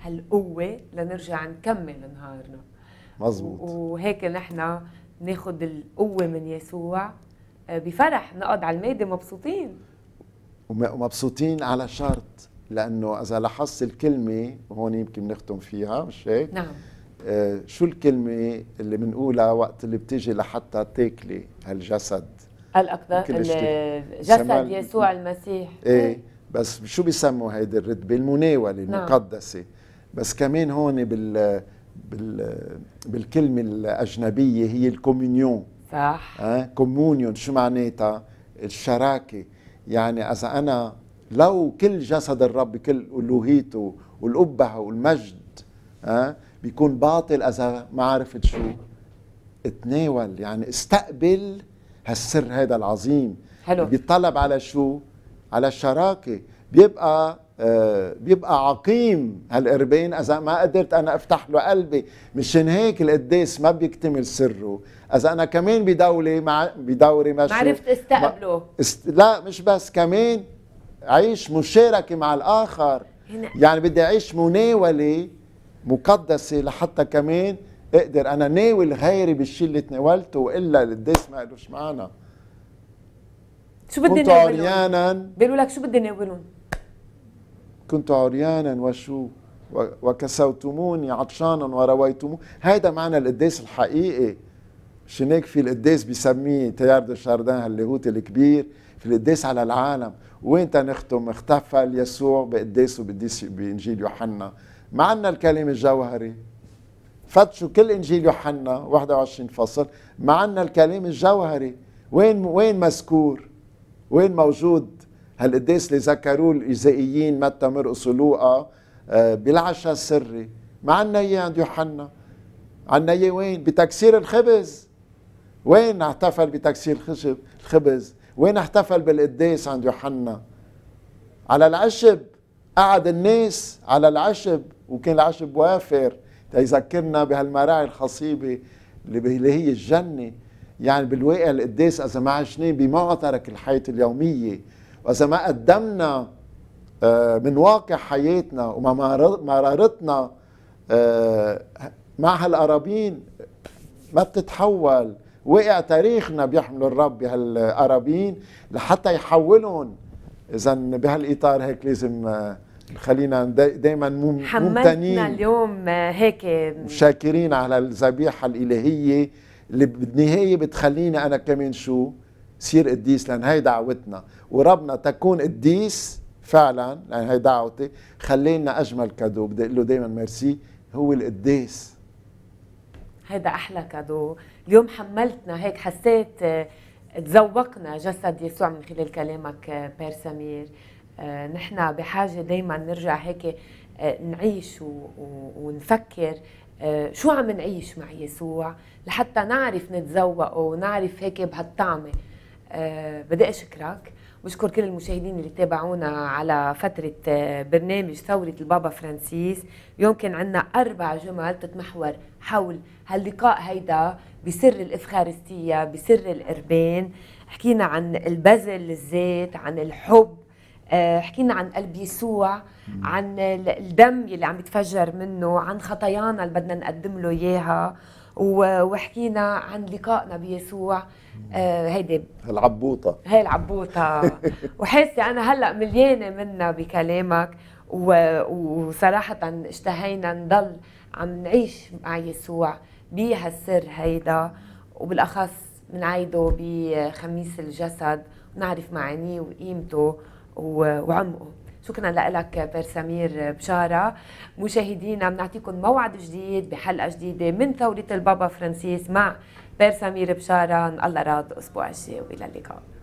هالقوه لنرجع نكمل نهارنا مظبوط وهيك نحن ناخذ القوه من يسوع آه، بفرح نقعد على المادة مبسوطين ومبسوطين على شرط لانه اذا لاحظت الكلمه هون يمكن نختم فيها مش هيك؟ نعم آه شو الكلمه اللي بنقولها وقت اللي بتيجي لحتى تاكلي هالجسد الأقدار جسد يسوع المسيح ايه بس شو بيسموا هيدي الرتبه المناوله نعم. المقدسه نعم. بس كمان هون بال بال بالكلمه الاجنبيه هي الكوميونيون صح ها كومونيون شو معناتها الشراكه يعني اذا انا لو كل جسد الرب كل الوهيته والقبه والمجد آه بيكون باطل اذا ما عرفت شو اتناول يعني استقبل هالسر هذا العظيم حلو بيطلب على شو على الشراكه بيبقى آه، بيبقى عقيم هالقربين اذا ما قدرت انا افتح له قلبي مشان هيك القديس ما بيكتمل سره اذا انا كمان بدولي مع بدوري ما عرفت استقبله است... لا مش بس كمان عيش مشاركه مع الاخر هنا. يعني بدي اعيش مناوله مقدسه لحتى كمان اقدر انا ناول غيري بالشيء اللي تناولته والا القديس ما قالوش معنا شو بدي ناولهم؟ بيقولوا لك شو بدي ناولهم؟ كنت عريانا وشو وكسوتموني عطشانا ورويتموني هيدا معنى القداس الحقيقي مش هناك في القداس بيسميه تيار دو شاردان اللاهوت الكبير في القداس على العالم وين تنختم اختفى يسوع بقداسه بقداس بانجيل يوحنا ما عندنا الكلام الجوهري فتشوا كل انجيل يوحنا 21 فصل ما عندنا الكلام الجوهري وين وين مذكور وين موجود هالقداس اللي ذكروه الإيزائيين متى مرقص ولوقا آه، بالعشاء السري ما عنا إياه عند يوحنا عنا إياه وين بتكسير الخبز وين احتفل بتكسير الخبز وين احتفل بالقداس عند يوحنا على العشب قعد الناس على العشب وكان العشب وافر تذكرنا بهالمراعي الخصيبة اللي هي الجنة يعني بالواقع القداس إذا ما عشناه بمعترك الحياة اليومية وإذا ما قدمنا آه، من واقع حياتنا ومرارتنا آه، مع هالقرابين ما بتتحول وقع تاريخنا بيحملوا الرب بهالقرابين لحتى يحولهم اذا بهالاطار هيك لازم آه، خلينا دائما ممتنين اليوم هيك شاكرين على الذبيحه الالهيه اللي بالنهايه بتخليني انا كمان شو سير قديس لأن هي دعوتنا وربنا تكون قديس فعلا لأن هي دعوتي خلينا أجمل كادو بدي أقول له دايما ميرسي هو القديس هيدا أحلى كادو اليوم حملتنا هيك حسيت آه، تذوقنا جسد يسوع من خلال كلامك آه، بير سمير آه، نحن بحاجة دايما نرجع هيك نعيش ونفكر شو عم نعيش مع يسوع لحتى نعرف نتذوقه ونعرف هيك بهالطعمه آه، بدي اشكرك بشكر كل المشاهدين اللي تابعونا على فترة آه، برنامج ثورة البابا فرانسيس يوم كان عندنا أربع جمل تتمحور حول هاللقاء هيدا بسر الإفخارستية بسر الإربان حكينا عن البذل الذات عن الحب آه، حكينا عن قلب يسوع عن الدم يلي عم يتفجر منه عن خطايانا اللي بدنا نقدم له إياها وحكينا عن لقائنا بيسوع آه، هيدي العبوطه هي العبوطه وحاسه انا هلا مليانه منها بكلامك وصراحه اشتهينا نضل عم نعيش مع يسوع بهالسر هيدا وبالاخص بنعيده بخميس الجسد ونعرف معانيه وقيمته وعمقه شكرا لك بير سمير بشارة مشاهدينا بنعطيكم موعد جديد بحلقة جديدة من ثورة البابا فرانسيس مع بير سمير بشارة الله راد اسبوع الجاي وإلى اللقاء